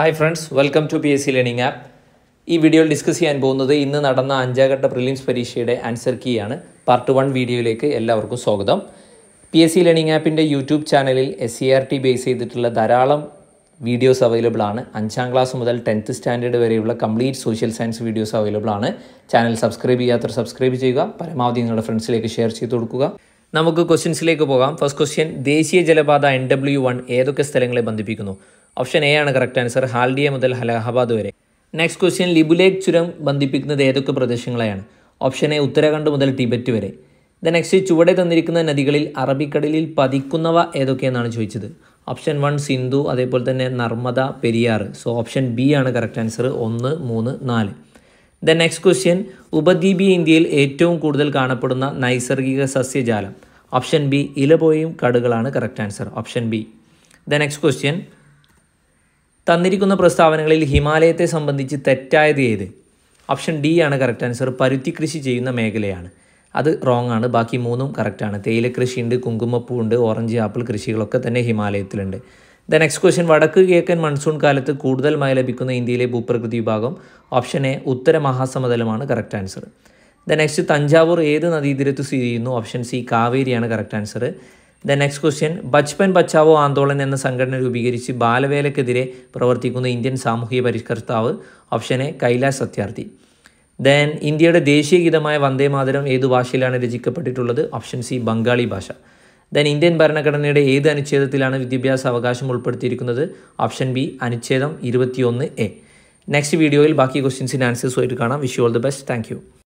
hi friends welcome to P S C learning app ഈ വീഡിയോയിൽ discuss ചെയ്യാൻ പോകുന്നത് ഇന്ന് നടന്ന അഞ്ചാംഘട്ട പ്രിലിംസ് പരീക്ഷയുടെ ആൻസർ കീ ആണ് പാർട്ട് വൺ വീഡിയോയിലേക്ക് എല്ലാവർക്കും സ്വാഗതം പി എസ് സി ലേണിംഗ് ആപ്പിൻ്റെ യൂട്യൂബ് ചാനലിൽ S C R T base ചെയ്തിട്ടുള്ള ധാരാളം വീഡിയോസ് അവൈലബിൾ ആണ് അഞ്ചാം ക്ലാസ് മുതൽ ടെൻത്ത് സ്റ്റാൻഡേർഡ് വരെയുള്ള complete social science videos available ആണ് ചാനൽ സബ്സ്ക്രൈബ് ചെയ്യാത്തവർ സബ്സ്ക്രൈബ് ചെയ്യുക പരമാവധി നിങ്ങളുടെ ഫ്രണ്ട്സിലേക്ക് ഷെയർ ചെയ്ത് കൊടുക്കുക നമുക്ക് ക്വസ്റ്റ്യൻസിലേക്ക് പോകാം ഫസ്റ്റ് ക്വസ്റ്റ്യൻ ദേശീയ ജലപാത എൻ ഡബ്ല്യു വൺ ഏതൊക്കെ സ്ഥലങ്ങളെ ബന്ധിപ്പിക്കുന്നു ഓപ്ഷൻ എ ആണ് കറക്റ്റ് ആൻസർ ഹാൽഡിയ മുതൽ അലഹബാദ് വരെ നെക്സ്റ്റ് ക്വസ്റ്റ്യൻ ലിബുലേക്ക് ചുരം ബന്ധിപ്പിക്കുന്നത് ഏതൊക്കെ പ്രദേശങ്ങളെയാണ് ഓപ്ഷൻ എ ഉത്തരാഖണ്ഡ് മുതൽ ടിബറ്റ് വരെ ദ നെക്സ്റ്റ് ചുവടെ തന്നിരിക്കുന്ന നദികളിൽ അറബിക്കടലിൽ പതിക്കുന്നവ ഏതൊക്കെയെന്നാണ് ചോദിച്ചത് ഓപ്ഷൻ വൺ സിന്ധു അതേപോലെ തന്നെ Narmada Periyar so option B ആണ് കറക്റ്റ് ആൻസർ ഒന്ന് മൂന്ന് നാല് ദ നെക്സ്റ്റ് ക്വസ്റ്റ്യൻ ഉപദ്വീപീയ ഇന്ത്യയിൽ ഏറ്റവും കൂടുതൽ കാണപ്പെടുന്ന നൈസർഗിക സസ്യജാലം ഓപ്ഷൻ ബി ഇലപോയും കടുകളാണ് correct answer option B the next question തന്നിരിക്കുന്ന പ്രസ്താവനകളിൽ ഹിമാലയത്തെ സംബന്ധിച്ച് തെറ്റായത് ഏത് ഓപ്ഷൻ ഡി ആണ് കറക്റ്റ് ആൻസർ പരുത്തി കൃഷി ചെയ്യുന്ന മേഖലയാണ് അത് റോങ് ആണ് ബാക്കി മൂന്നും കറക്റ്റാണ് തേയില കൃഷിയുണ്ട് കുങ്കുമപ്പൂ ഉണ്ട് ഓറഞ്ച് ആപ്പിൾ കൃഷികളൊക്കെ തന്നെ ഹിമാലയത്തിലുണ്ട് ദ നെക്സ്റ്റ് ക്വസ്റ്റ്യൻ വടക്ക് കിഴക്കൻ മൺസൂൺ കാലത്ത് കൂടുതൽ മഴ ലഭിക്കുന്ന ഇന്ത്യയിലെ ഭൂപ്രകൃതി വിഭാഗം ഓപ്ഷൻ എ ഉത്തര മഹാസമതലമാണ് correct answer the next Thanjavur ഏത് നദീതീരത്ത് സ്ഥിതി ചെയ്യുന്നു ഓപ്ഷൻ സി കാവേരിയാണ് correct answer the next question Bachpan Bachao Andolan എന്ന സംഘടന രൂപീകരിച്ച് ബാലവേലക്കെതിരെ പ്രവർത്തിക്കുന്ന ഇന്ത്യൻ സാമൂഹിക പരിഷ്കർത്താവ് option A Kailash Satyarthi then ഇന്ത്യയുടെ ദേശീയ ഗീതമായ വന്ദേ മാതരം ഏതു ഭാഷയിലാണ് രചിക്കപ്പെട്ടിട്ടുള്ളത് ഓപ്ഷൻ സി ബംഗാളി ഭാഷ ദെൻ ഇന്ത്യൻ ഭരണഘടനയുടെ ഏത് അനുച്ഛേദത്തിലാണ് വിദ്യാഭ്യാസ അവകാശം ഉൾപ്പെടുത്തിയിരിക്കുന്നത് ഓപ്ഷൻ ബി അനുച്ഛേദം ഇരുപത്തിയൊന്ന് എ നെക്സ്റ്റ് വീഡിയോയിൽ ബാക്കി ക്വസ്റ്റ്യൻസിൻ്റെ ആൻസേഴ്സുമായിട്ട് കാണാം wish you all the best thank